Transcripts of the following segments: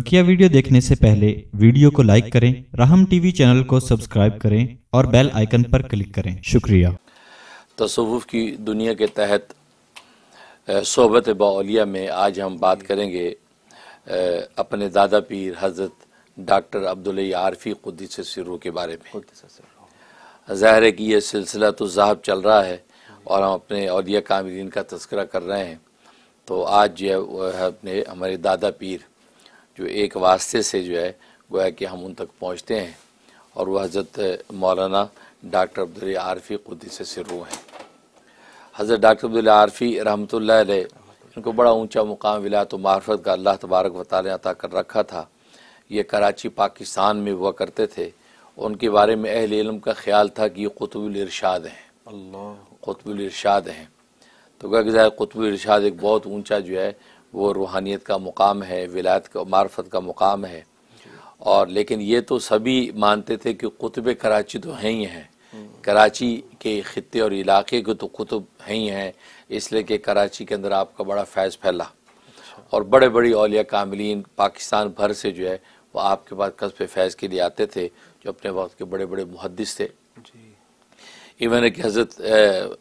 बकिया वीडियो देखने से पहले वीडियो को लाइक करें राहम टीवी चैनल को सब्सक्राइब करें और बेल आइकन पर क्लिक करें शुक्रिया तसवुफ़ की दुनिया के तहत सोबत बाउलिया में आज हम बात करेंगे अपने दादा पीर हज़रत डॉक्टर अब्दुल आरफी से सिरू के बारे में ज़ाहिर है कि यह सिलसिला तो जहाब चल रहा है और हम अपने अलिया कामरीन का तस्करा कर रहे हैं तो आज जो है अपने हमारे दादा पीर जो एक वास्ते से जो है गोया कि हम उन तक पहुँचते हैं और वह हज़रत मौलाना डॉक्टर अब्दुल आरफ़ी ख़ुद से रू हैं हज़रत डॉक्टर अब्दुल आरफ़ी रहमत इनको बड़ा ऊंचा मुकाम तो मार्फत का अल्लाह तबारक वाले अता कर रखा था ये कराची पाकिस्तान में हुआ करते थे उनके बारे में अहल इलम का ख्याल था कि ये कुतुबुल इरशाद हैं कुतुबुल इरशाद हैं तो गया कि ज़ाहिर इरशाद एक बहुत ऊंचा जो है वो रूहानियत का मुकाम है विलायत का मार्फत का मुकाम है और लेकिन ये तो सभी मानते थे कि कुतुब कराची तो हैं ही हैं कराची के ख़त्े और इलाके के तो कुतुब हैं ही हैं इसलिए कि कराची के अंदर आपका बड़ा फैज़ फैला अच्छा। और बड़े बड़ी अलिया कामिलीन पाकिस्तान भर से जो है वो आपके पास कस्ब फैज़ के लिए आते थे जो अपने वक्त के बड़े बड़े मुहदस थे इवन कि हज़रत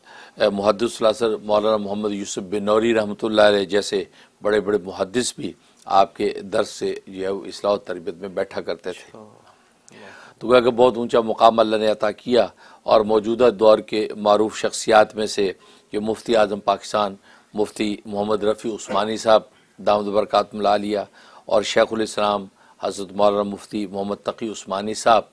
मुहदसर मौलाना मोहम्मद यूसुफ बिन नौरी रहमत जैसे बड़े बड़े मुहदस भी आपके दर से जो है वो इसलाह तरबियत में बैठा करते थे अच्छा। तो वह कि बहुत ऊंचा मुकाम अल्लाह ने अता किया और मौजूदा दौर के मरूफ शख्सियात में से जो मुफ्ती आजम पाकिस्तान मुफ्ती मोहम्मद रफ़ी उस्मानी साहब दामद बरकत मिला लिया और शेख़ुलस्लाम हज़रत मौलाना मुफ्ती मोहम्मद तकी उस्मानी साहब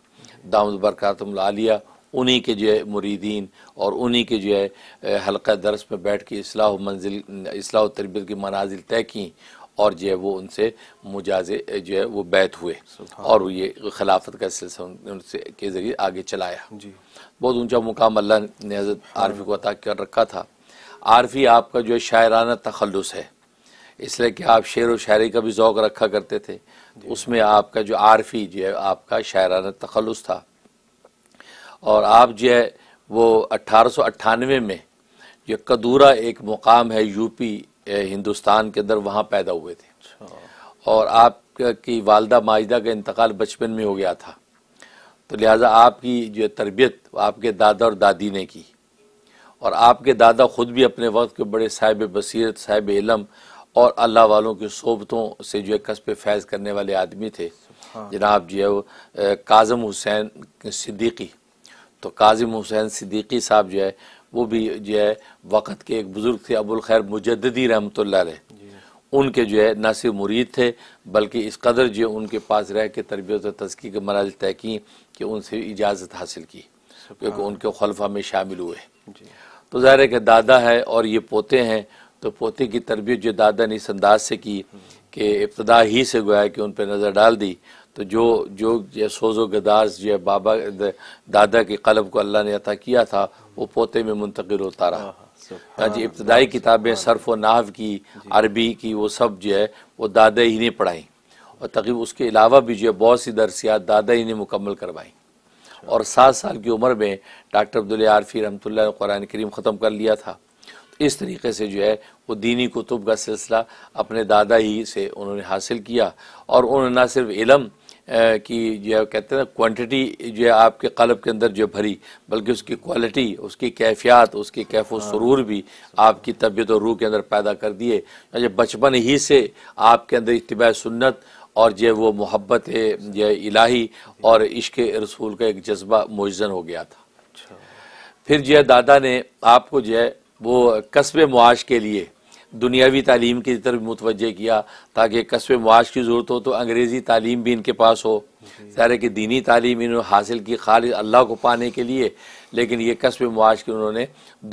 दामद बरकत मिला लिया उन्हीं के जो है मुरीदीन और उन्हीं के जो है हल्का दरस में बैठ के असलाह मंजिल असलाह तरबियत की मनाजिल तय की और जो है वो उनसे मुजाजे जो है वो बैत हुए और ये खिलाफत का सिलसिला उनसे के ज़रिए आगे चलाया बहुत ऊंचा मुकाम अल्लाह ने हजरत आरफी को अता कर रखा था आरफी आपका जो है शायराना तखलस है इसलिए कि आप शेर व शायरी का भी ओक़ रखा करते थे उसमें आपका जो आरफी जो है आपका शायराना तखलस था और आप जो है वो अट्ठारह में जो कदूरा एक मुकाम है यूपी हिंदुस्तान के अंदर वहाँ पैदा हुए थे अच्छा। और आपकी की वालदा माजदा का इंतकाल बचपन में हो गया था तो लिहाजा आपकी जो तरबियत आपके दादा और दादी ने की और आपके दादा ख़ुद भी अपने वक्त के बड़े साहिब बसीरत साहिब इलम और अल्लाह वालों की सोबतों से जो है कस्ब फैज़ करने वाले आदमी थे जनाब जो है वो काजम हुसैन सिद्दीकी तो काजिम हुसैन सिद्दीकी साहब जो है वो भी जो है वक़्त के एक बुज़ुर्ग थे अबुल खैर मुजदी रहमत उनके जो है न सिर्फ मुरीद थे बल्कि इस कदर जो उनके पास रह के तरबियत और तस्की के मराज तय की कि उनसे इजाज़त हासिल की क्योंकि उनके खलफा में शामिल हुए तो ज़ाहिर है कि दादा है और ये पोते हैं तो पोते की तरबियत जो दादा ने इस अंदाज से की हम्म। कि इब्तदा ही से गोया कि उन पर नज़र डाल दी तो जो जो ये सोज़ो गदार जो है बाबा दादा के कलब को अल्लाह ने अता किया था वो पोते में मुंतकिल होता रहा हाँ, हाँ, जी इब्तदाई किताबें सरफ व नाव की अरबी की वो सब जो है वो दादा ही ने पढ़ाई और तकरीब उसके अलावा भी जो है बहुत सी दरसियात दादा ही ने मुकम्मल करवाई अच्छा। और सात साल की उम्र में डॉक्टर अब्दुल आरफी रमत ने कुरान करीम ख़त्म कर लिया था तो इस तरीके से जो है वो दीनी कुतुब का सिलसिला अपने दादा ही से उन्होंने हासिल किया और उन्होंने ना सिर्फ इलम कि जो है कहते हैं ना क्वान्टिटी जो है आपके कलब के अंदर जो भरी बल्कि उसकी क्वालिटी उसकी कैफियत उसकी कैफ हाँ। सरूर भी आपकी तबीयत और रूह के अंदर पैदा कर दिए जब बचपन ही से आपके अंदर इतबा सुन्नत और जो वो मोहब्बत जो इलाही और इश्क रसूल का एक जज्बा मुजन हो गया था अच्छा। फिर जो है दादा ने आपको जो है वो कस्बे मुआश के लिए दुनियावी तालीम की तरफ मुतवजह किया ताकि कस्बे मुआश की ज़रूरत हो तो अंग्रेज़ी तालीम भी इनके पास हो सारे कि दीनी तालीम इन्होंने हासिल की खालिद अल्लाह को पाने के लिए लेकिन ये कस्ब मुआश की उन्होंने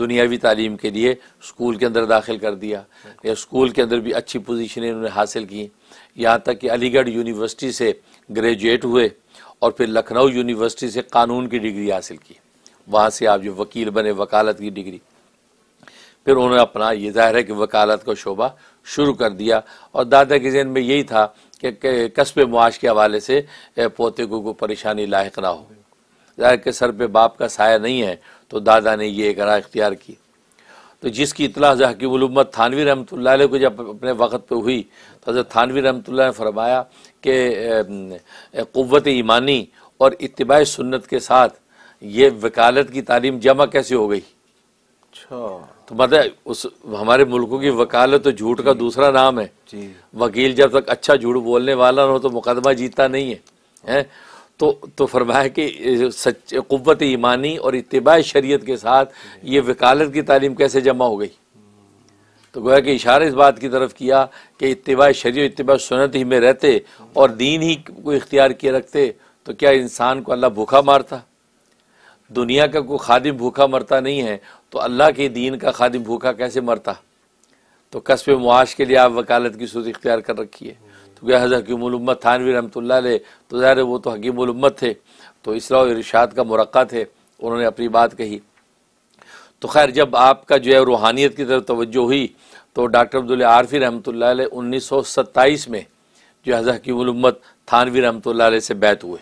दुनियावी तालीम के लिए स्कूल के अंदर दाखिल कर दिया या स्कूल के अंदर भी अच्छी पोजिशन इन्होंने हासिल की यहाँ तक कि अलीगढ़ यूनिवर्सिटी से ग्रेजुएट हुए और फिर लखनऊ यूनिवर्सिटी से कानून की डिग्री हासिल की वहाँ से आप जो वकील बने वकालत की डिग्री फिर उन्होंने अपना ये जाहिर है कि वकालत का शोबा शुरू कर दिया और दादा के जहन में यही था कि कस्बे मुआश के हवाले से पोते को, कोई परेशानी लाक ना हो जाहिर के सर पे बाप का साया नहीं है तो दादा ने ये एक राह इख्तियार की तो जिसकी इतला हकीबुलम्मत थानवी रहमत को जब अपने वक्त पर हुई तो हज़रत थानवी रहमत ने फरमाया कि क़वत ईमानी और इतबा सुन्नत के साथ ये वकालत की तालीम जमा कैसे हो गई अच्छा तो मतलब उस हमारे मुल्कों की वकालत तो झूठ का दूसरा नाम है वकील जब तक अच्छा झूठ बोलने वाला ना हो तो मुकदमा जीता नहीं है हैं तो तो फरमाया कि सच कुत ईमानी और इतबा शरीयत के साथ ये वकालत की तालीम कैसे जमा हो गई तो गोया कि इशारा इस बात की तरफ किया कि इतबा शरीय इतबा सुनत ही में रहते और दीन ही को इख्तियार किए रखते तो क्या इंसान को अल्लाह भूखा मारता दुनिया का कोई खादिम भूखा मरता नहीं है तो अल्लाह के दीन का खादिम भूखा कैसे मरता तो कस्बे मुआश के लिए आप वकालत की सूरत इख्तियार कर रखी है तो क्या हज़र हकीमत थानवी रमतुल्ला तो ज़ाहिर वो तो हकीमत थे तो इसरा इरशाद का मुरक़ा थे उन्होंने अपनी बात कही तो खैर जब आपका जो है रूहानियत की तरफ तोज्जो हुई तो डॉक्टर अब्दुल आरफी रहमत उन्नीस सौ सत्ताईस में जो हज़र हकीमत थानवी रहमत से बैत हुए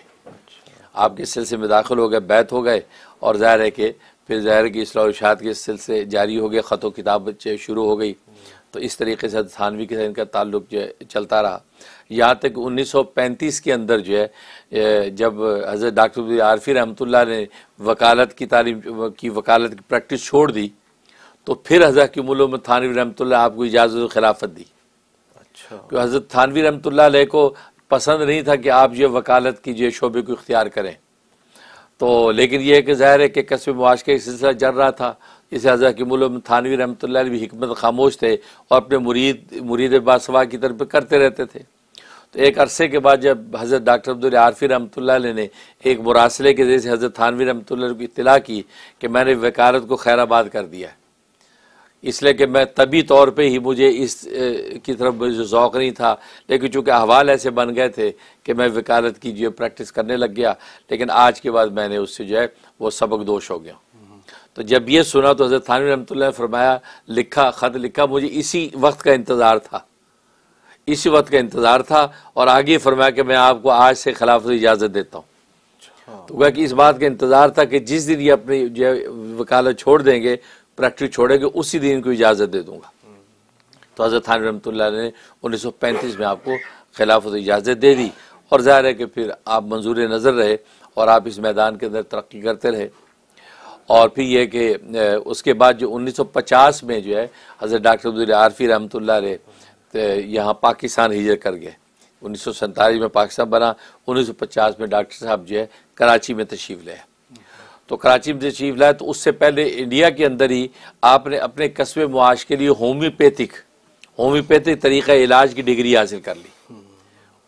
आपके सिलसिले में दाखिल हो गए बैत हो गए और ज़ाहिर है कि फिर ज़ाहिर की असला के सिलसिले जारी हो गए ख़त व किताब शुरू हो गई तो इस तरीके से थानवी के साथ इनका ताल्लुक जो है चलता रहा यहाँ तक 1935 के अंदर जो है जब हज़रत डॉक्टर आरफी रहमत ने वकालत की तालीम की वकालत की प्रैक्टिस छोड़ दी तो फिर हज़रत की मुल्लों में थानवी रहमत आपको इजाज़त खिलाफत दी अच्छा क्योंकि हज़रत थानवी रहमत को पसंद नहीं था कि आप ये वकालत कीजिए शोबे को इख्तियार करें तो लेकिन यह कि ज़ाहिर है कि कस्ब मुआश का सिलसिला जर रहा था इस हज़रा कि मुलम थानवी रहमत भी हमत खामोश थे और अपने मुरीद मुरीद बासवा की तरफ करते रहते थे तो एक अरसे के बाद जब हज़रत डॉक्टर अब्दुल आरफी रहमत ने एक मुरासले के जरिए हज़रत थानवी रहमत को इतला की कि मैंने वकालत को खैराबाद कर दिया है इसलिए कि मैं तभी तौर पे ही मुझे इस की तरफ मुझे ओक़ नहीं था लेकिन चूँकि अहवाल ऐसे बन गए थे कि मैं वकालत की जो प्रैक्टिस करने लग गया लेकिन आज के बाद मैंने उससे जो है वो सबक दोष हो गया तो जब ये सुना तो हज़रत थानवी रमत ने फरमाया लिखा ख़त लिखा मुझे इसी वक्त का इंतज़ार था इसी वक्त का इंतज़ार था और आगे फरमाया कि मैं आपको आज से खिलाफ इजाज़त देता हूँ अच्छा। तो वह कि इस बात का इंतज़ार था कि जिस दिन ये अपनी जो वकालत छोड़ देंगे प्रैक्टिस छोड़ेंगे उसी दिन को इजाज़त दे दूंगा तो हज़रत थान रमत ने उन्नीस सौ पैंतीस में आपको खिलाफत इजाज़त दे दी और ज़ाहिर है कि फिर आप मंजूर नज़र रहे और आप इस मैदान के अंदर तरक्की करते रहे और फिर यह कि उसके बाद जो 1950 में जो है हज़रत डॉक्टर अब्दुल आरफी रहमत ने यहाँ पाकिस्तान हिजर कर गए उन्नीस में पाकिस्तान बना 1950 में डॉक्टर साहब जो है कराची में तशीफ लाए तो कराची में चीफ लाए तो उससे पहले इंडिया के अंदर ही आपने अपने कस्बे मुआश के लिए होम्योपैथिक होम्योपैथिक तरीक़ा इलाज की डिग्री हासिल कर ली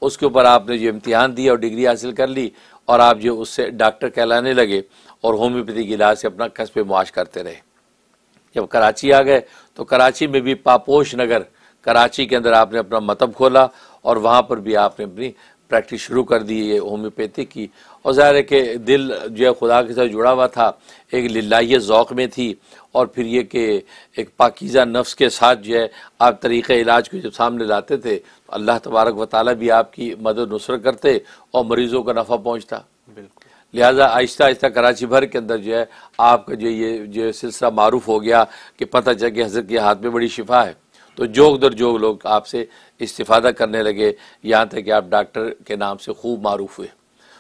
उसके ऊपर आपने जो इम्तिहान दिया और डिग्री हासिल कर ली और आप जो उससे डॉक्टर कहलाने लगे और होम्योपैथिक इलाज से अपना कस्बे मुआश करते रहे जब कराची आ गए तो कराची में भी पापोश नगर कराची के अंदर आपने अपना मतब खोला और वहाँ पर भी आपने अपनी प्रैक्टिस शुरू कर दी है होम्योपैथी की और ज़ाहिर है कि दिल जो है खुदा के साथ जुड़ा हुआ था एक लाही ओक़ में थी और फिर ये कि एक पाकिज़ा नफ्स के साथ जो है आप तरीक़े इलाज को जब सामने लाते थे तो अल्लाह तबारक व ताली भी आपकी मदद नुसरत करते और मरीज़ों का नफ़ा पहुँचता लिहाजा आहिस्ता आहिस्ता कराची भर के अंदर जो है आपका जो ये जो सिलसिला मारूफ हो गया कि पता चल कि हजरत के हाथ में बड़ी शिफा है तो जोग दर जोग लोग आपसे इस्ता करने लगे यहाँ तक कि आप डॉक्टर के नाम से खूब मारूफ हुए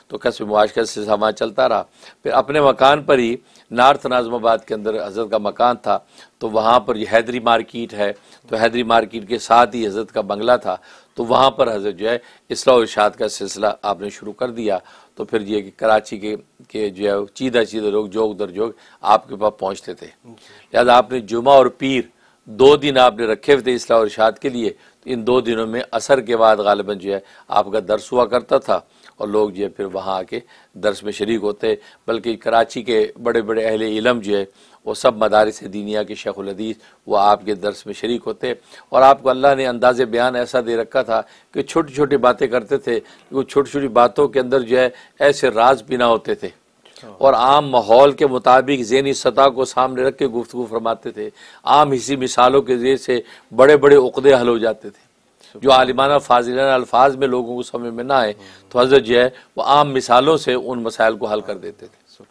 तो कस्ब मुआशरे का सामान चलता रहा फिर अपने मकान पर ही नार्थ नाजमाबाद के अंदर हज़रत का मकान था तो वहाँ पर ये हैदरी मार्किट है तो हैदरी मार्किट के साथ ही हज़रत का बंगला था तो वहाँ पर हज़रत जो है इसला इशात का सिलसिला आपने शुरू कर दिया तो फिर ये कि कराची के के जो है चीदा चीदा लोग जोग दर जोग आपके पास पहुँचते थे लिहाजा आपने जुमा और पीर दो दिन आपने रखे हुए थे इसला और के लिए तो इन दो दिनों में असर के बाद गालिबा जो है आपका दर्स हुआ करता था और लोग जो है फिर वहाँ आके दर्स में शरीक होते बल्कि कराची के बड़े बड़े अहल इलम जो है वो सब मदारस दीनिया के शेखुलदीस वो आपके दर्स में शरीक होते और आपको अल्लाह ने अंदाज बयान ऐसा दे रखा था कि छोटी छोटी बातें करते थे वो छोटी छोटी बातों के अंदर जो है ऐसे राज बिना होते थे और आम माहौल के मुताबिक जैनी सतह को सामने रख के गुफ्तु फरमाते थे आम इसी मिसालों के जरिए से बड़े बड़े उकदे हल हो जाते थे जो आलिमाना फाजिलाना अल्फाज में लोगों को समझ में ना आए तो हज़रत जो है वो आम मिसालों से उन मसाइल को हल कर देते थे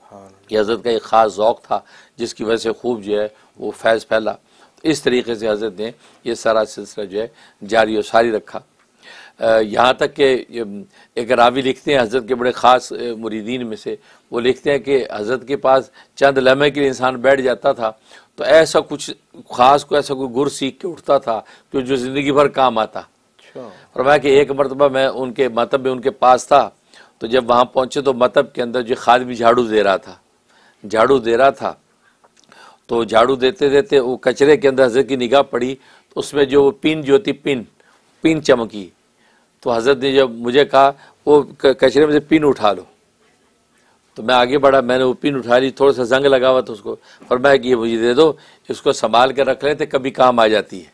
ये हज़रत का एक ख़ास ओक़ था जिसकी वजह से खूब जो है वो फैज़ फैला तो इस तरीके से हज़रत ने ये सारा सिलसिला जो है जारी और सारी रखा यहाँ तक कि एक रावी लिखते हैं हज़रत के बड़े ख़ास मुरीदीन में से वो लिखते हैं कि हज़रत के पास चंद लम्हे के लिए इंसान बैठ जाता था तो ऐसा कुछ ख़ास को ऐसा कोई गुर सीख के उठता था कि जो ज़िंदगी भर काम आता फरमाया कि एक मरतबा मैं उनके मतब में उनके पास था तो जब वहाँ पहुँचे तो मतब के अंदर जो खादमी झाड़ू दे रहा था झाड़ू दे रहा था तो झाड़ू देते देते वो कचरे के अंदर हजरत की निगाह पड़ी तो उसमें जो पिन जो थी पिन पिन चमकी तो हजरत ने जब मुझे कहा वो कचरे में से पिन उठा लो तो मैं आगे बढ़ा मैंने वो पिन उठा ली थोड़ा सा जंग लगा हुआ था उसको और कि ये मुझे दे दो इसको संभाल कर रख लेते कभी काम आ जाती है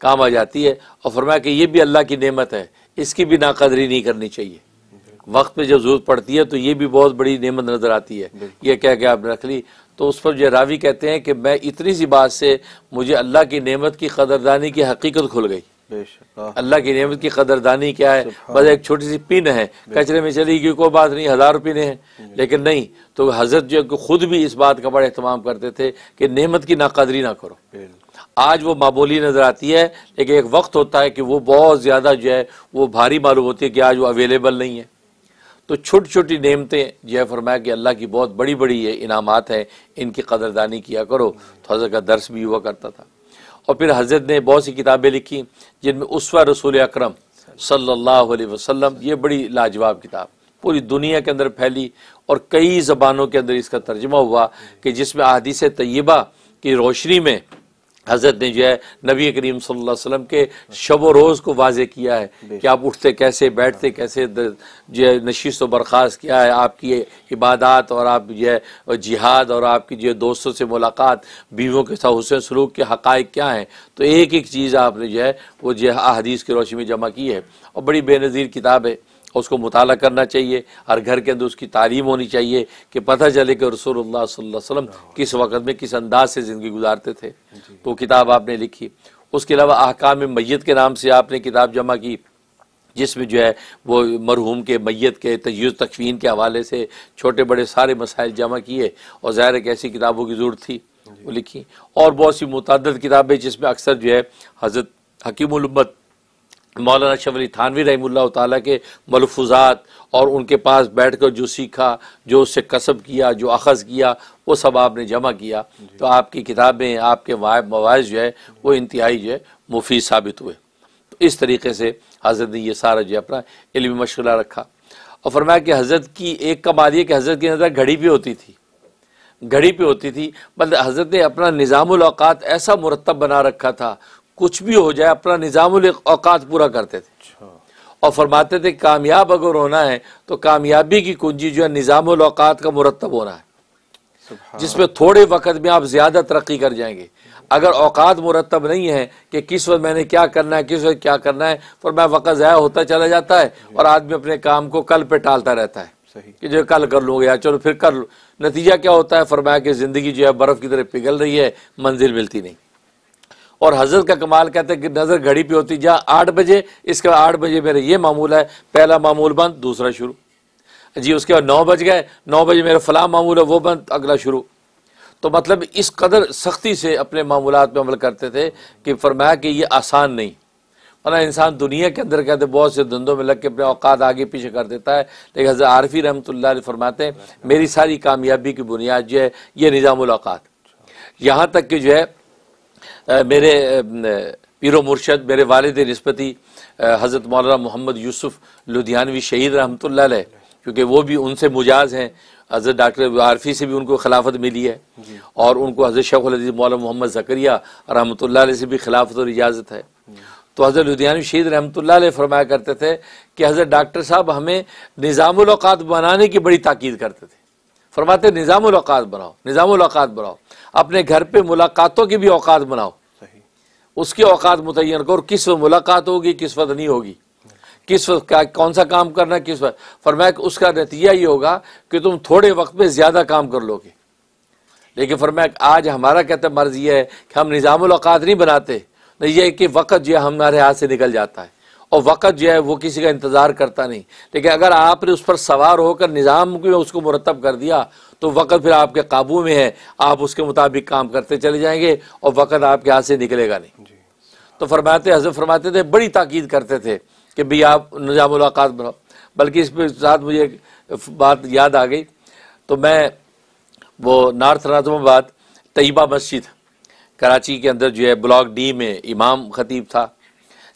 काम आ जाती है और फरमाया कि ये भी अल्लाह की नेमत है इसकी भी नाकदरी नहीं करनी चाहिए वक्त पे जब जरूरत पड़ती है तो ये भी बहुत बड़ी नेमत नज़र आती है ये कह के आप रख ली तो उस पर जो रावी कहते हैं कि मैं इतनी सी बात से मुझे अल्लाह की नेमत की कदरदानी की हकीकत खुल गई अल्लाह की नेमत की कदरदानी क्या है बस एक छोटी सी पिन है कचरे में चली गई कोई बात नहीं हज़ार पिन है लेकिन नहीं तो हज़रत जो खुद भी इस बात का बड़ा एहतमाम करते थे कि नेमत की नाकदरी ना करो आज वो माबोली नज़र आती है लेकिन एक वक्त होता है कि वो बहुत ज़्यादा जो है वो भारी मालूम होती है कि आज वो अवेलेबल नहीं है तो छोटी छोटी नेमतें जो है हाँ, फरमाया कि अल्लाह की बहुत बड़ी बड़ी ये इनामत हैं इनकी कदरदानी किया करो तो हज़रत का दर्श भी हुआ करता था और फिर हज़रत ने बहुत सी किताबें लिखी जिनमें उसवा रसूल अक्रम सल्ला वसलम ये बड़ी लाजवाब किताब पूरी दुनिया के अंदर फैली और कई ज़बानों के अंदर इसका तर्जमा हुआ कि जिसमें अदीस तय्यबा की रोशनी में हज़रत ने जो है नबी करीम सल्लल्लाहु अलैहि वसल्लम के शब व रोज़ को वाजे किया है कि आप उठते कैसे बैठते कैसे जो है नशीस व बरखास्त किया है आपकी इबादत और आप जो है जिहाद और आपकी जो है दोस्तों से मुलाकात बीवियों के साथ हुसन सलूक के हक़ क्या हैं तो एक एक चीज़ आपने जो है वो जो है अहदीस की रोशनी में जमा की है और बड़ी बेनज़ीर किताब है उसको मुताल करना चाहिए हर घर के अंदर उसकी तालीम होनी चाहिए कि पता चले कि रसोल्ला वसम किस वक़्त में किस अंदाज से ज़िंदगी गुजारते थे तो किताब आपने लिखी उसके अलावा अहकाम मैत के नाम से आपने किताब जमा की जिसमें जो है वो मरहूम के मैत के तयज़ तकफीन के हवाले से छोटे बड़े सारे मसाइल जमा किए और ज़ाहिर एक ऐसी किताबों की ज़रूरत थी वो लिखी और बहुत सी मुतद किताबें जिसमें अक्सर जो है हज़रत हकीमत मौलाना शवली थानवी रहमुल्ला ताली के मलफूजात और उनके पास बैठ कर जो सीखा जो उससे कसब किया जो अखज़ किया वो सब आपने जमा किया तो आपकी किताबें आपके आपके मवाज़ जो है वो इंतहाई जो है मुफीद साबित हुए तो इस तरीके से हज़रत ने यह सारा जो है अपना इलमी मशगला रखा और फरमाया कि हज़रत की एक कमाल ये कि हज़रत की नज़र घड़ी पर होती थी घड़ी पर होती थी मतलब हज़रत ने अपना निज़ाम अवकात ऐसा मुरतब बना रखा था कुछ भी हो जाए अपना निज़ाम औकात पूरा करते थे अच्छा। और फरमाते थे कामयाब अगर होना है तो कामयाबी की कुंजी जो है निजाम औकात का मुरतब होना है जिसमें थोड़े वक्त में आप ज़्यादा तरक्की कर जाएंगे अगर औकात मुरतब नहीं है कि किस वक्त मैंने क्या करना है किस वक्त क्या करना है फिर मैं वक्त ज़ाया होता चला जाता है और आदमी अपने काम को कल पे टालता रहता है कि जो कल कर लूँगा या चलो फिर कर लूँ नतीजा क्या होता है फरमाया कि ज़िंदगी जो है बर्फ़ की तरह पिघल रही है मंजिल मिलती नहीं और हजरत का कमाल कहते हैं कि नज़र घड़ी पे होती जा आठ बजे इसके बाद आठ बजे मेरा ये मामूल है पहला मामूल बंद दूसरा शुरू जी उसके बाद नौ बज गए नौ बजे मेरा फला मामूल है वो बंद अगला शुरू तो मतलब इस कदर सख्ती से अपने मामूल पर अमल करते थे कि फरमाया कि ये आसान नहीं वरना मतलब इंसान दुनिया के अंदर कहते बहुत से धंधों में लग के अपने औकात आगे पीछे कर देता है लेकिन हजरत आरफी रहमत फरमाते हैं मेरी सारी कामयाबी की बुनियाद जो है ये निज़ाम यहाँ तक कि जो है मेरे पीरो मुर्शद मेरे वालद नस्पति हज़रत मौलाना मोहम्मद यूसुफ लुधियानवी शहीद रहमत क्योंकि वो भी उनसे मुजाज हैं हज़रत डॉक्टर आरफी से भी उनको खिलाफत मिली है और उनको हज़रत शेखुलज़ीज़ मौलाना मोहम्मद जकरिया रहमत से भी खिलाफत और इजाज़त है तो हज़रत लुधियानवी शहीद रहमत फरमाया करते थे कि हज़रत डॉक्टर साहब हमें निज़ामत बनाने की बड़ी ताक़द करते थे फरमाते निज़ामत बनाओ निज़ामत बनाओ अपने घर पे मुलाकातों की भी औकात बनाओ उसकी औकात मुतन करो किस वक्त मुलाकात होगी किस वक्त नहीं होगी किस वक्त कौन सा काम करना किस वक्त फरमाया कि उसका नतीजा ये होगा कि तुम थोड़े वक्त में ज़्यादा काम कर लोगे लेकिन फरमाया आज हमारा कहते मर्ज यह है कि हम निज़ाम अवकात नहीं बनाते नहीं ये कि वक्त जो है हमारे हाथ से निकल जाता है और वक़्त जो है वो किसी का इंतज़ार करता नहीं लेकिन अगर आपने उस पर सवार होकर निज़ाम में उसको मुरतब कर दिया तो वक़्त फिर आपके काबू में है आप उसके मुताबिक काम करते चले जाएंगे और वक़्त आपके हाथ से निकलेगा नहीं तो फरमाते हजरत फरमाते थे बड़ी ताकीद करते थे कि भाई आप निजाम मुलाकात बनाओ बल्कि इस पर साथ मुझे एक बात याद आ गई तो मैं वो नार्थ नाजमाबाद तयबा मस्जिद कराची के अंदर जो है ब्लॉक डी में इमाम खतीब था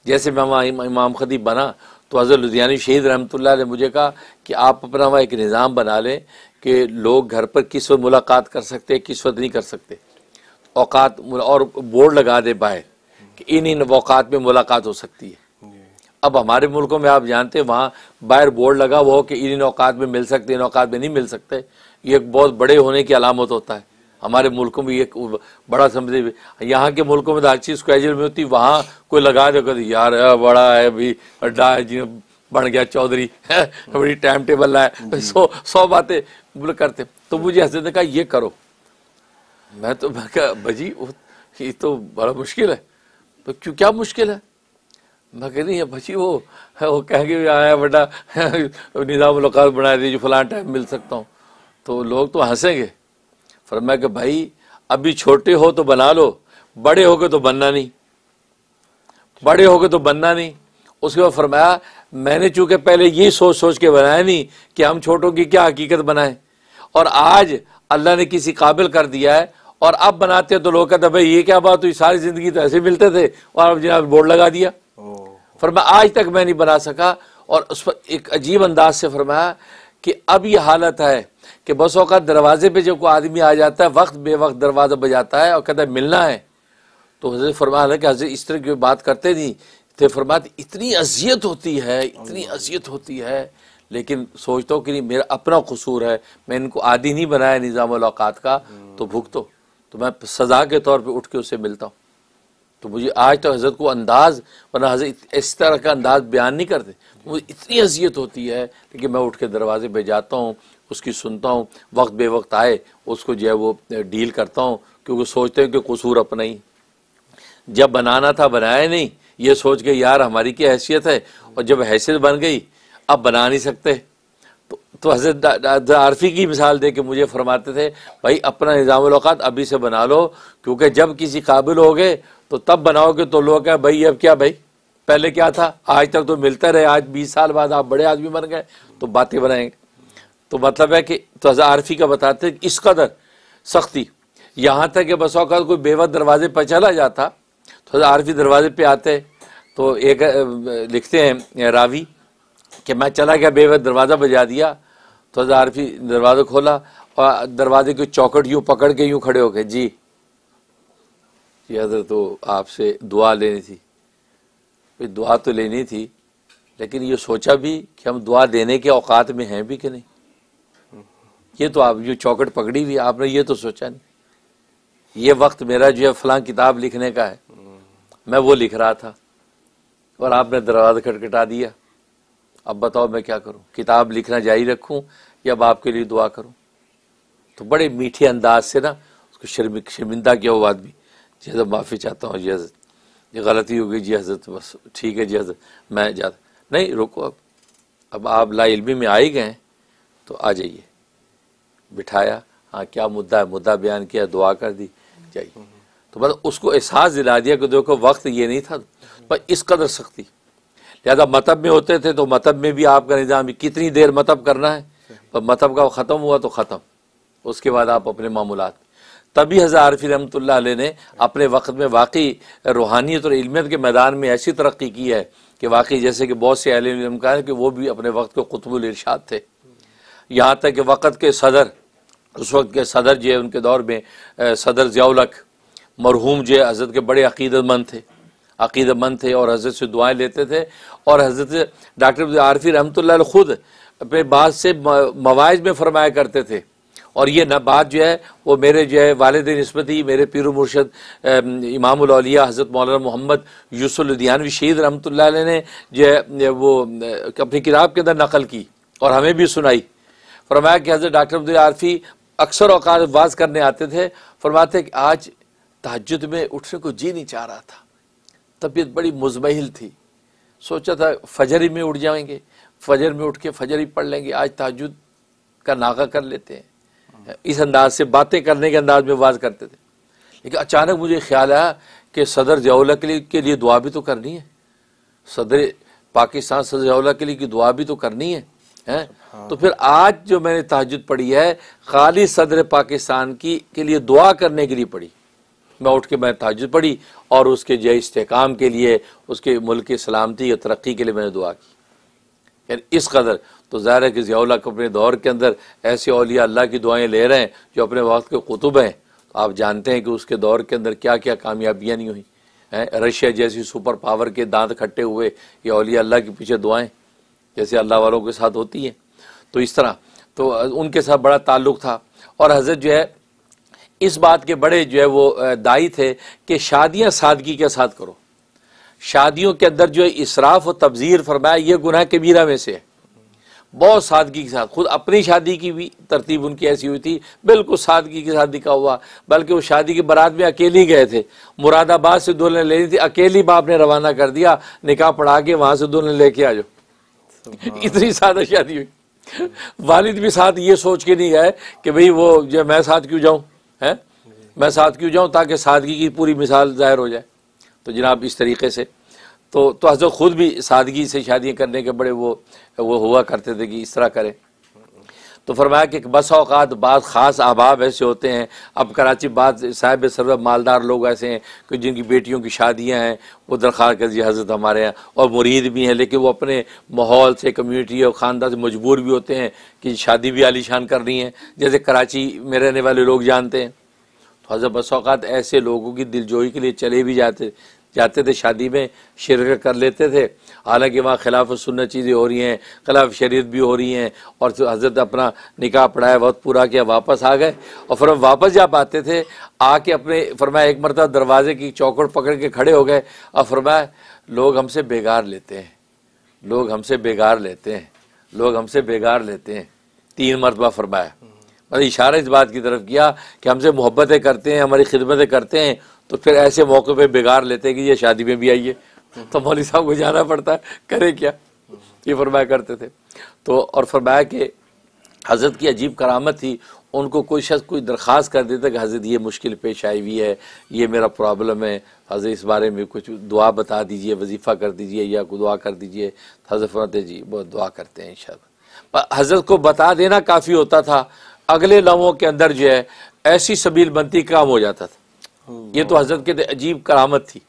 जैसे मैं वहाँ इमाम खतीब बना तो हज़र लुधियानी शहीद रहमतुल्लाह ने मुझे कहा कि आप अपना वहाँ एक निज़ाम बना लें कि लोग घर पर किस वक्त मुलाकात कर सकते हैं किस वक्त नहीं कर सकते औकात और बोर्ड लगा दे बाहर कि इन इन अवकात में मुलाकात हो सकती है अब हमारे मुल्कों में आप जानते हैं वहाँ बाहर बोर्ड लगा हुआ हो कि इन इन अवकात में मिल सकते इन अवकात में नहीं मिल सकते ये एक बहुत बड़े होने की अलामत होता है हमारे मुल्कों में ये बड़ा समझे यहाँ के मुल्कों में तो हर चीज़ कैजुअल में होती वहाँ कोई लगा दे यार बड़ा है अभी अड्डा है जी बन गया चौधरी बड़ी टाइम टेबल लाए सौ सौ बातें बोले करते तो मुझे हजरत ने कहा ये करो मैं तो मैं कहा भाजी ये तो बड़ा मुश्किल है तो क्यों क्या मुश्किल है मैं कह नहीं है भाजी वो वो कह के आया बड़ा निज़ाम मुलाकात बना दीजिए फलान टाइम मिल सकता हूँ तो लोग तो हंसेंगे फिर मैं कह भाई अभी छोटे हो तो बना लो बड़े हो गए तो बनना नहीं बड़े हो गए तो बनना नहीं उसके बाद फरमाया मैंने चूंकि पहले ये सोच सोच के बनाया नहीं कि हम छोटों की क्या हकीकत बनाएं और आज अल्लाह ने किसी काबिल कर दिया है और अब बनाते हैं तो लोग कहते भाई ये क्या बात हुई सारी ज़िंदगी तो ऐसे मिलते थे और अब जिन्हें बोर्ड लगा दिया फरमा आज तक मैं नहीं बना सका और उस पर एक अजीब अंदाज से फरमाया कि अब ये हालत है कि बस अवत दरवाजे पे जो कोई आदमी आ जाता है वक्त बे वक्त दरवाज़ा बजाता है और कहता है मिलना है तो हजरत फरमाया कि हजरत इस तरह की बात करते नहीं तो फरमाते इतनी अजियत होती है इतनी अजियत होती है लेकिन सोचता हूँ कि नहीं मेरा अपना कसूर है मैं इनको आदि नहीं बनाया निज़ाम अवकात का हम्म। तो भुगतो तो मैं सज़ा के तौर पर उठ के उसे मिलता हूँ तो मुझे आज तो हज़रत को अंदाज़ वरना हज़रत इस तरह का अंदाज़ बयान नहीं करते तो मुझे इतनी अजियत होती है लेकिन मैं उठ के दरवाज़े पर जाता हूँ उसकी सुनता हूँ वक्त बे वक्त आए उसको जो है वो डील करता हूँ क्योंकि सोचते हैं कि कसूर अपना ही जब बनाना था बनाया नहीं ये सोच के यार हमारी क्या हैसियत है और जब हैसियत बन गई अब बना नहीं सकते तो, तो हजरत आरफी की मिसाल दे के मुझे फरमाते थे भाई अपना निज़ाम अवत अभी से बना लो क्योंकि जब किसी काबिल हो गए तो तब बनाओगे तो लोग कहें भाई अब क्या भाई पहले क्या था आज तक तो मिलता रहे आज बीस साल बाद आप बड़े आदमी बन गए तो बातें बनाएंगे तो मतलब है कि तो हज़ार आरफी का बताते इस कदर सख्ती यहाँ तक कि अवकात कोई बेवत दरवाजे पर चला जाता तो आरफी दरवाजे पर आते तो एक लिखते हैं रावी कि मैं चला गया बेवत दरवाज़ा बजा दिया तो आरफी दरवाज़ा खोला और दरवाजे की चौकट यूँ पकड़ के यूँ खड़े हो गए जी ये तो आपसे दुआ लेनी थी भाई दुआ तो लेनी थी लेकिन ये सोचा भी कि हम दुआ देने के औकात में हैं भी कि नहीं ये तो आप जो चौकट पकड़ी हुई आपने ये तो सोचा नहीं ये वक्त मेरा जो है फलां किताब लिखने का है मैं वो लिख रहा था और आपने दरवाज़ा खटखटा दिया अब बताओ मैं क्या करूं किताब लिखना जारी रखूं या अब आपके लिए दुआ करूं तो बड़े मीठे अंदाज से ना उसको शर्मिक शर्मिंदा किया वो आदमी जी हजरत माफ़ी चाहता हूँ जी हजरत ये गलती हो गई जी हजरत बस ठीक है जी हजरत मैं जाता नहीं रोको अब अब आप ला में आ ही गए तो आ जाइए बिठाया हाँ क्या मुद्दा है मुद्दा बयान किया दुआ कर दी जाइए तो बस मतलब उसको एहसास दिला दिया कि देखो वक्त ये नहीं था पर इस कदर सख्ती लिहाजा मतब में होते थे तो मतब में भी आपका निज़ाम कितनी देर मतब करना है पर मतब का ख़त्म हुआ तो ख़त्म उसके बाद आप अपने मामूलत तभी हज़ार फिर रमत ने अपने वक्त में वाकई रूहानियत और इलमियत के मैदान में ऐसी तरक्की की है कि वाकई जैसे कि बहुत से अहल का है कि वो भी अपने वक्त को कुतबुल इर्शाद थे यहाँ तक कि वक़्त के सदर उस वक्त के सदर जो है उनके दौर में सदर ज़ियालक मरहूम जो हज़रत के बड़े अकीदतमंद थे अकीदतमंद थे और हज़रत से दुआएं लेते थे और हज़रत डॉक्टर आरफी रहमत ख़ुद अपने बात से मवाज में फरमाया करते थे और ये न बात जो है वो मेरे जो है वालद नस्बती मेरे पिर मुर्शद इमामलिया हज़रत मौलाना मोहम्मद यूसुलुद्यानवी शहीद रहमत ने जो है वो अपनी किताब के अंदर नकल की और हमें भी सुनाई फरमाया कि हज़रत डॉक्टर अब्दुल आरफी अक्सर अवकात वाज करने आते थे फरमाते कि आज तहजद में उठने को जी नहीं चाह रहा था तबीयत बड़ी मुजमहिल थी सोचा था फजर ही में उठ जाएंगे फजर में उठ के फजर ही पढ़ लेंगे आज तहजद का नागा कर लेते हैं इस अंदाज से बातें करने के अंदाज में वाज करते थे लेकिन अचानक मुझे ख्याल आया कि सदर जयाला के के लिए दुआ भी तो करनी है सदर पाकिस्तान सदर जयाला के लिए की दुआ भी तो करनी है हैं हाँ। तो फिर आज जो मैंने तहजद पढ़ी है खाली सदर पाकिस्तान की के लिए दुआ करने के लिए पढ़ी मैं उठ के मैं ताज पढ़ी और उसके जय इसकाम के लिए उसके मुल्क की सलामती या तरक्की के लिए मैंने दुआ की यानी इस कदर तो ज़ाहिर है कि ज़ियाल्ला अपने दौर के अंदर ऐसे अलिया अल्लाह की दुआएँ ले रहे हैं जो अपने वक्त के कुतुब हैं तो आप जानते हैं कि उसके दौर के अंदर क्या क्या कामयाबियाँ नहीं हुई हैं रशिया जैसी सुपर पावर के दांत खट्टे हुए ये अलिया अल्लाह के पीछे दुआएँ जैसे अल्लाह वालों के साथ होती हैं तो इस तरह तो उनके साथ बड़ा ताल्लुक था और हजरत जो है इस बात के बड़े जो है वो दाई थे कि शादियां सादगी के साथ करो शादियों के अंदर जो इसराफ और तबजीर फरमाया ये गुनाह कबीरा में से है बहुत सादगी के साथ खुद अपनी शादी की भी तरतीब उनकी ऐसी हुई थी बिल्कुल सादगी के साथ दिखा हुआ बल्कि वो शादी की बारात में अकेले ही गए थे मुरादाबाद से दुल्हन लेनी थी अकेली बाप ने रवाना कर दिया निकाह पढ़ा के वहाँ से दुल्हन लेके आ जाओ इतनी सादा शादी हुई वालिद भी साथ ये सोच के नहीं गए कि भाई वो जो मैं साथ क्यों जाऊँ हैं मैं साथ क्यों जाऊं ताकि सादगी की पूरी मिसाल ज़ाहिर हो जाए तो जनाब इस तरीके से तो तो हजरत ख़ुद भी सादगी से शादियाँ करने के बड़े वो वो हुआ करते थे कि इस तरह करें तो फरमाया कि बस अवकात बाद ख़ास अहबाब ऐसे होते हैं अब कराची बाद साहिब सरब मालदार लोग ऐसे हैं कि जिनकी बेटियों की शादियाँ हैं वो दरख्वास्त कर दी हज़रत हमारे यहाँ और मुरीद भी हैं लेकिन वो अपने माहौल से कम्यूनिटी और ख़ानदान से मजबूर भी होते हैं कि शादी भी आलीशान करनी है जैसे कराची में रहने वाले लोग जानते हैं तो हज़रत बस अवत ऐसे लोगों की दिलजोई के लिए चले भी जाते जाते थे शादी में शिरकत कर लेते थे हालांकि वहाँ खिलाफ सुनना चीज़ें हो रही हैं खिलाफ शरीत भी हो रही हैं और तो हज़रत अपना निकाह पढ़ाया वक्त पूरा किया वापस आ गए और फिर वापस जा पाते थे आके अपने फरमाया एक मरतब दरवाजे की चौकड़ पकड़ के खड़े हो गए और फरमाया लोग हमसे बेगार लेते हैं लोग हमसे बेगार लेते हैं लोग हमसे बेगार लेते हैं तीन मरतबा फरमाया मतलब इशारा इस बात की तरफ किया कि हमसे मोहब्बतें करते हैं हमारी खिदमतें करते हैं तो फिर ऐसे मौके पे बिगाड़ लेते हैं कि ये शादी में भी आइए तो मौली साहब को जाना पड़ता है करे क्या ये फरमाया करते थे तो और फरमाया कि हज़रत की अजीब करामत थी उनको कोई शख्स कोई दरख्वास्त कर देता कि हज़रत ये मुश्किल पेश आई हुई है ये मेरा प्रॉब्लम है हज़रत इस बारे में कुछ दुआ बता दीजिए वजीफ़ा कर दीजिए या कोई दुआ कर दीजिए तो हज़रत फरत जी बहुत दुआ करते हैं इन हज़रत को बता देना काफ़ी होता था अगले लम्हों के अंदर जो है ऐसी सबील बनती काम हो जाता था ये तो हजरत के अजीब करामत थी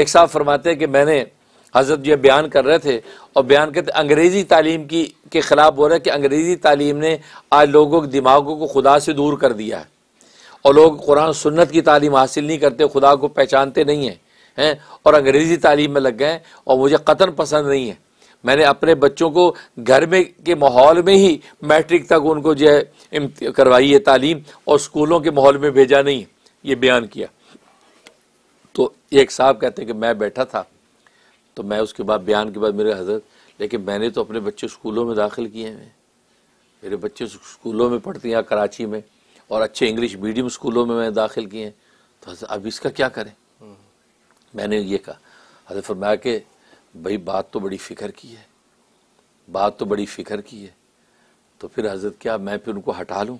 एक साहब फरमाते कि मैंने हजरत जो बयान कर रहे थे और बयान करते अंग्रेज़ी तालीम की के ख़िलाफ़ बोल रहे कि अंग्रेज़ी तालीम ने आज लोगों के दिमागों को खुदा से दूर कर दिया है और लोग कुरान सुन्नत की तालीम हासिल नहीं करते खुदा को पहचानते नहीं हैं हैं और अंग्रेज़ी तालीम में लग गए और मुझे कतन पसंद नहीं है मैंने अपने बच्चों को घर में के माहौल में ही मैट्रिक तक उनको जो है करवाई है तालीम और स्कूलों के माहौल में भेजा नहीं है ये बयान किया तो एक साहब कहते हैं कि मैं बैठा था तो मैं उसके बाद बयान के बाद मेरे हजरत लेकिन मैंने तो अपने बच्चे स्कूलों में दाखिल किए हैं मेरे बच्चे स्कूलों में पढ़ते हैं कराची में और अच्छे इंग्लिश मीडियम स्कूलों में मैंने दाखिल किए हैं तो अब इसका क्या करें मैंने ये कहा हजरत फरमाया कि भाई बात तो बड़ी फ़िक्र की है बात तो बड़ी फ़िक्र की है तो फिर हजरत क्या मैं फिर उनको हटा लूँ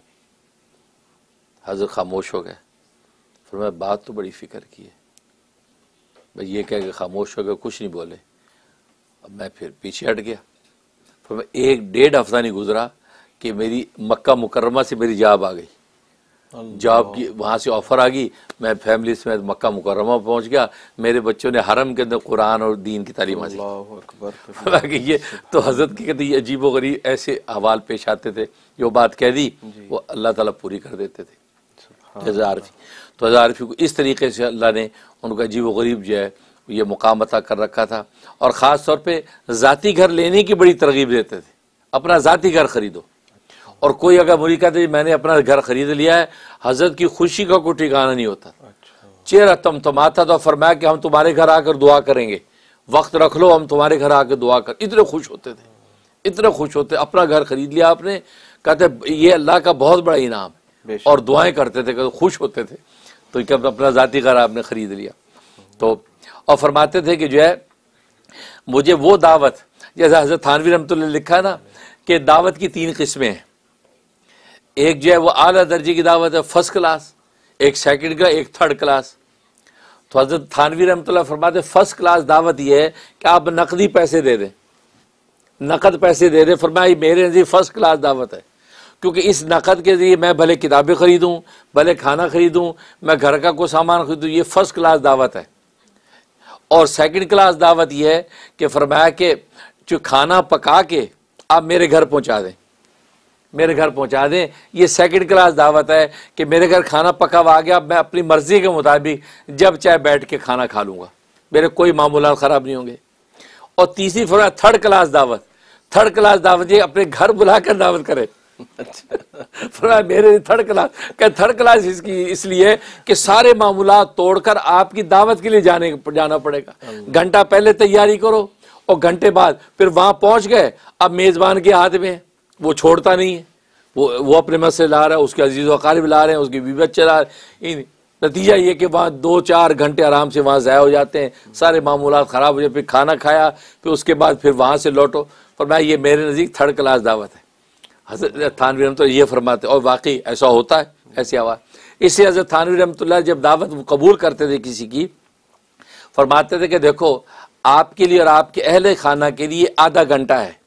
हजरत खामोश हो गए फिर मैं बात तो बड़ी फिक्र की है भाई ये कह के खामोश हो गया कुछ नहीं बोले अब मैं फिर पीछे हट गया फिर मैं एक डेढ़ हफ्ता नहीं गुजरा कि मेरी मक्का मुकरमा से मेरी जॉब आ गई जॉब की वहाँ से ऑफ़र आ गई मैं फैमिली समेत मक्का मुकरमा पहुँच गया मेरे बच्चों ने हरम के अंदर कुरान और दीन की तालीम हासिल ये तो हजरत की कहते अजीब व गरीब ऐसे हवाल पेश आते थे जो बात कह दी वो अल्लाह ताला पूरी कर देते थे हाँ, तो आरफी को इस तरीके से अल्लाह ने उनका अजीब गरीब जो है ये मुकाम अता कर रखा था और ख़ास तौर पर ज़ाती घर लेने की बड़ी तरगीब देते थे अपना ज़ाती घर ख़रीदो और कोई अगर मुरी कहते मैंने अपना घर ख़रीद लिया है हज़रत की खुशी का कोई ठिकाना नहीं होता चेहरा तम आता था तो फरमाया कि हम तुम्हारे घर आकर दुआ करेंगे वक्त रख लो हम तुम्हारे घर आकर दुआ कर इतने खुश होते थे इतने खुश होते अपना घर खरीद लिया आपने कहते ये अल्लाह का बहुत बड़ा इनाम और दुआएं करते थे खुश होते थे तो क्या अपना ज़ाती घर आपने ख़रीद लिया तो और फरमाते थे कि जो है मुझे वो दावत जैसा हज़रत थानवी रमत लिखा ना कि दावत की तीन किस्में हैं एक जो है वो आला दर्जे की दावत है फर्स्ट क्लास एक सेकंड का एक थर्ड क्लास तो हजरत थानवी रमत फरमाते फर्स्ट क्लास दावत ये है कि आप नकदी पैसे दे दें नकद पैसे दे दें फरमाई मेरे फर्स्ट क्लास दावत है क्योंकि इस नकद के ज़रिए मैं भले किताबें ख़रीदूँ भले खाना ख़रीदूँ मैं घर का कोई सामान ख़रीदूँ ये फ़र्स्ट क्लास दावत है और सेकंड क्लास दावत यह है कि फरमाया कि जो खाना पका के आप मेरे घर पहुंचा दें मेरे घर पहुंचा दें ये सेकंड क्लास दावत है कि मेरे घर खाना पका हुआ आ गया मैं अपनी मर्ज़ी के मुताबिक जब चाहे बैठ के खाना खा लूँगा मेरे कोई मामूला ख़राब नहीं होंगे और तीसरी फरमाया थर्ड क्लास दावत थर्ड क्लास दावत ये अपने घर बुला कर दावत करें थोड़ा मेरे थर्ड क्लास क्या थर्ड क्लास इसकी इसलिए कि सारे मामूला तोड़कर आपकी दावत के लिए जाने जाना पड़ेगा घंटा पहले तैयारी करो और घंटे बाद फिर वहां पहुंच गए अब मेज़बान के हाथ में वो छोड़ता नहीं है वो वो अपने मसले ला रहा है उसके अजीज़ भी ला रहे हैं उसकी बीवी चला ला रहे हैं नतीजा ये कि वहाँ दो चार घंटे आराम से वहाँ ज़ाया हो जाते हैं सारे मामूलत ख़राब हो जाए फिर खाना खाया फिर उसके बाद फिर वहाँ से लौटो पर मैं ये मेरे नज़दीक थर्ड क्लास दावत है हजरत थानवी रमत ये फरमाते और वाकई ऐसा होता है ऐसी आवाज़ इसलिए हजरत थानवी रमत जब दावत कबूल करते थे किसी की फरमाते थे कि देखो आपके लिए और आपके अहल खाना के लिए आधा घंटा है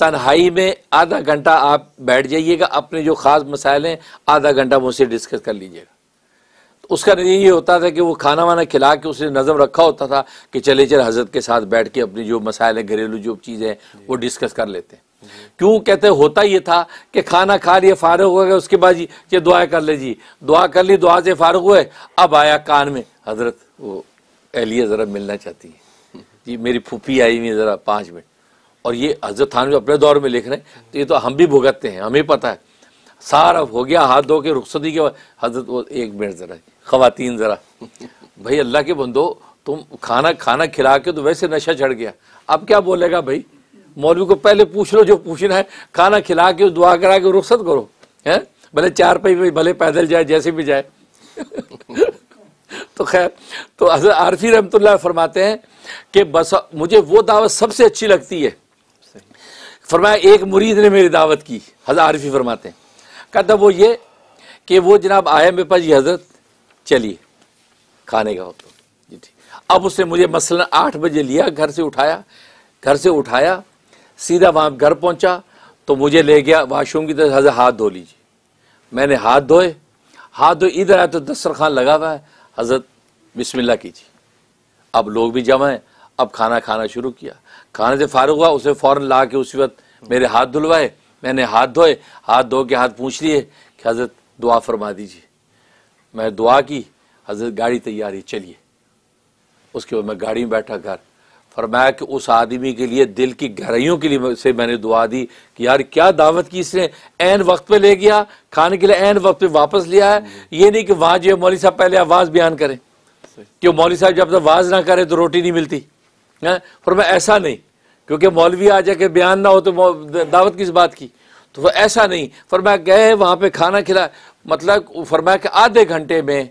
तन्हाई में आधा घंटा आप बैठ जाइएगा अपने जो ख़ास मसाइल हैं आधा घंटा मुझसे डिस्कस कर लीजिएगा उसका नतीजा ये होता था कि वो खाना वाना खिला के उसने नज़म रखा होता था कि चले चल हजरत के साथ बैठ के अपनी जो मसाइल है घरेलू जो चीज़ें हैं वो डिस्कस कर लेते हैं क्यों कहते होता ये था कि खाना खा लिया फारग हो गया उसके बाद जी ये दुआएं कर ले जी दुआ कर ली दुआ से फारग हुए अब आया कान में हजरत वो एहलिया ज़रा मिलना चाहती है जी मेरी फूफी आई हुई ज़रा पाँच मिनट और ये हजरत खान जो अपने दौर में लिख रहे हैं तो ये तो हम भी भुगतते हैं हमें पता है सारा हो गया हाथ धो के रुखसती के हजरत वो एक मिनट ज़रा ख़वातीन ज़रा भाई अल्लाह के बंदो तुम खाना खाना खिला के तो वैसे नशा चढ़ गया अब क्या बोलेगा भाई मौलवी को पहले पूछ लो जो पूछना है खाना खिला के दुआ करा के रुखसत करो हैं भले चार पे भले पैदल जाए जैसे भी जाए तो खैर तो हजरत आरफी रहमत फरमाते हैं कि बस मुझे वो दावत सबसे अच्छी लगती है फरमाया एक मुरीद ने मेरी दावत की हजरत आरफी फरमाते हैं कदम वो ये कि वो जनाब आया मेरे पास ये हजरत चलिए खाने का होता जी ठीक अब उसने मुझे मसलन आठ बजे लिया घर से उठाया घर से उठाया सीधा वहाँ घर पहुँचा तो मुझे ले गया वाशरूम की तरफ हजरत हाथ धो लीजिए मैंने हाथ धोए हाथ धोए इधर आया तो दस्तरखान लगा हुआ है हजरत बिस्मिल्लाह कीजिए अब लोग भी जमा हैं अब खाना खाना शुरू किया खाने से फारुक हुआ उसे फ़ौरन ला के उसी वक्त मेरे हाथ धुलवाए मैंने हाथ धोए हाथ धो के हाथ पूछ लिए कि हज़रत दुआ फरमा दीजिए मैं दुआ की हज़रत गाड़ी तैयार है चलिए उसके बाद मैं गाड़ी में बैठा घर फरमाया कि उस आदमी के लिए दिल की गहराइयों के लिए से मैंने दुआ दी कि यार क्या दावत की इसने एन वक्त पे ले गया खाने के लिए एन वक्त पे वापस लिया है ये नहीं कि वहां जो मौली साहब पहले आवाज़ बयान करें कि मौली साहब जब तक आवाज ना करें तो रोटी नहीं मिलती है हाँ? फरमाया ऐसा नहीं क्योंकि मौलवी आ जाके बयान ना हो तो दावत किस बात की तो वो ऐसा नहीं फरमाया गए वहाँ पे खाना खिला मतलब फरमाया कि आधे घंटे में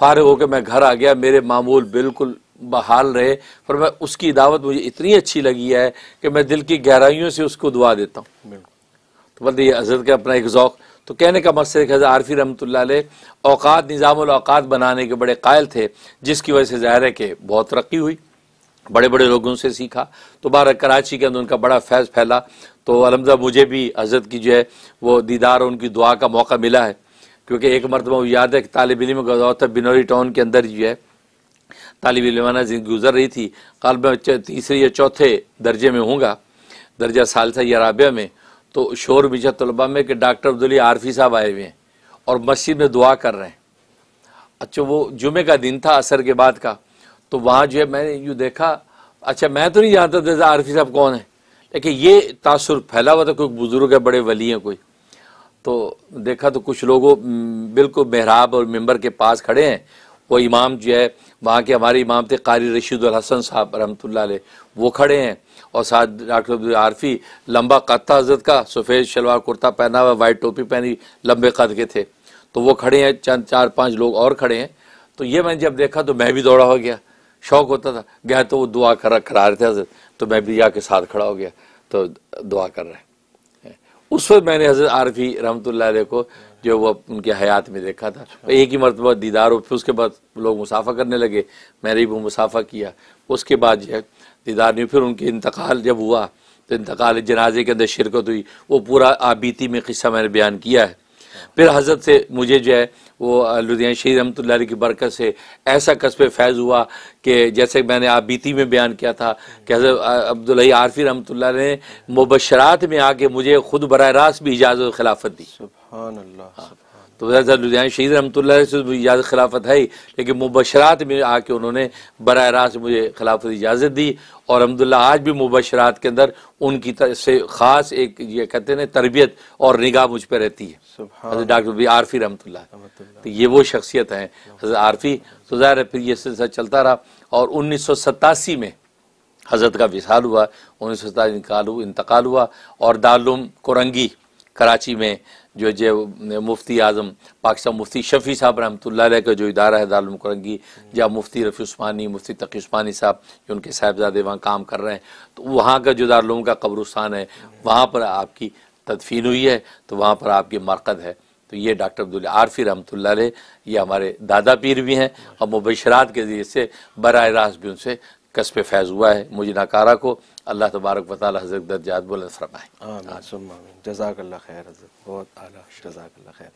फारग होकर मैं घर आ गया मेरे मामूल बिल्कुल बहाल रहे पर मैं उसकी दावत मुझे इतनी अच्छी लगी है कि मैं दिल की गहराइयों से उसको दुआ देता हूँ तो बोलते ये हजरत का अपना एक जौक़ तो कहने का मकसद एक हज़ार आरफी रमत अवकात निज़ाम बनाने के बड़े कायल थे जिसकी वजह से ज़ाहिर है कि बहुत तरक्की हुई बड़े बड़े लोगों से सीखा तो बाहर कराची के अंदर उनका बड़ा फैज़ फैला तो अलमदा मुझे भी हज़रत की जो है वो दीदार और उनकी दुआ का मौका मिला है क्योंकि एक मरतबा याद है कि तालब इलम गौतब बिनौरी टाउन के अंदर जो है तालब इलमाना जिंदगी गुजर रही थी कल मैं तीसरे या चौथे दर्जे में हूँगा दर्जा सालसा या राबिया में तो शोर मिजा तलबा में कि डॉक्टर अब्दुल्ली आरफी साहब आए हुए हैं और मस्जिद में दुआ कर रहे हैं अच्छा वो जुमे का दिन था असर के बाद का तो वहाँ जो है मैंने यूँ देखा अच्छा मैं तो नहीं जानता था आरफी साहब कौन है लेकिन ये तासर फैला हुआ था कोई बुज़ुर्ग है बड़े वली हैं कोई तो देखा तो कुछ लोगों बिल्कुल मेहराब और मेम्बर के पास खड़े हैं वो इमाम जो है वहाँ के हमारे इमाम थे कारी रशीद हसन साहब रहमतुल्ला वो खड़े हैं और साथ डॉक्टर आरफी लंबा कद था हजरत का सफ़ेद शलवार कुर्ता पहना हुआ वाइट टोपी पहनी लंबे कद के थे तो वो खड़े हैं चंद चार पाँच लोग और खड़े हैं तो ये मैंने जब देखा तो मैं भी दौड़ा हो गया शौक होता था गया तो वो दुआ करा करा रहे थे हजरत तो मैं भी या के साथ खड़ा हो गया तो दुआ कर रहे हैं उस वक्त मैंने हजरत आरफी रहमत को जो वो उनके हयात में देखा था अच्छा। एक ही मरतबा दीदार हो फिर उसके बाद लोग मुसाफा करने लगे मैंने भी वो मुसाफा किया उसके बाद जो है दीदार नहीं फिर उनके इंतकाल जब हुआ तो इंतकाल जनाजे के अंदर शिरकत हुई वो पूरा आबीती में किस्सा मैंने बयान किया है फिर हज़रत से मुझे जो है वो लुधिया शहीद रहमत की बरकत से ऐसा कस्बे फैज़ हुआ कि जैसे मैंने आप बीती में बयान किया था कि हज़रत अब्दुल आरफी रहमत ने मुबशरात में आके मुझे ख़ुद बर रास्त भी इजाज़त खिलाफत दी सुबह तो वजह लुधियान शहीद रहमत याद खिलाफत है ही लेकिन मुबशरात में आके उन्होंने बर रास्त मुझे खिलाफत इजाज़त दी और अलहमदिल्ला आज भी मुबशरात के अंदर उनकी से ख़ास एक ये कहते हैं तरबियत और निगाह मुझ पर रहती है डॉक्टर आरफी रहमत तो ये वो शख्सियत हैं हजरत आरफी तो ज़ाहिर फिर ये सिलसिला चलता रहा और उन्नीस सौ सतासी में हजरत का विशाल हुआ उन्नीस सौ सतासी इंतकाल हुआ और दारुम कोरंगी कराची में जो जे मुफ्ती आज़म पाकिस्तान मुफ्ती शफ़ी साहब रहमत का जो इदारा है दारकरंगी या मुफ्ती रफ़ी उस्मानी मुफ्ती तकी उस्मानी साहब जो उनके साहबजादे वहाँ काम कर रहे हैं तो वहाँ का जो दारूम का कब्रस्तान है वहाँ पर आपकी तदफीन हुई है तो वहाँ पर आपकी मरकद है तो ये डॉक्टर अब्दुल आरफी रहमत ये हमारे दादा पीर भी हैं और मुबशरात के ज़रिए से बर रास्त भी उनसे कस्ब फैज़ हुआ है मुझे नाकारा को अल्लाह तबारक वाल हजरत दर्जात बुलंद फरमाए जजाक खैर हजरत बहुत आला जजाक खैर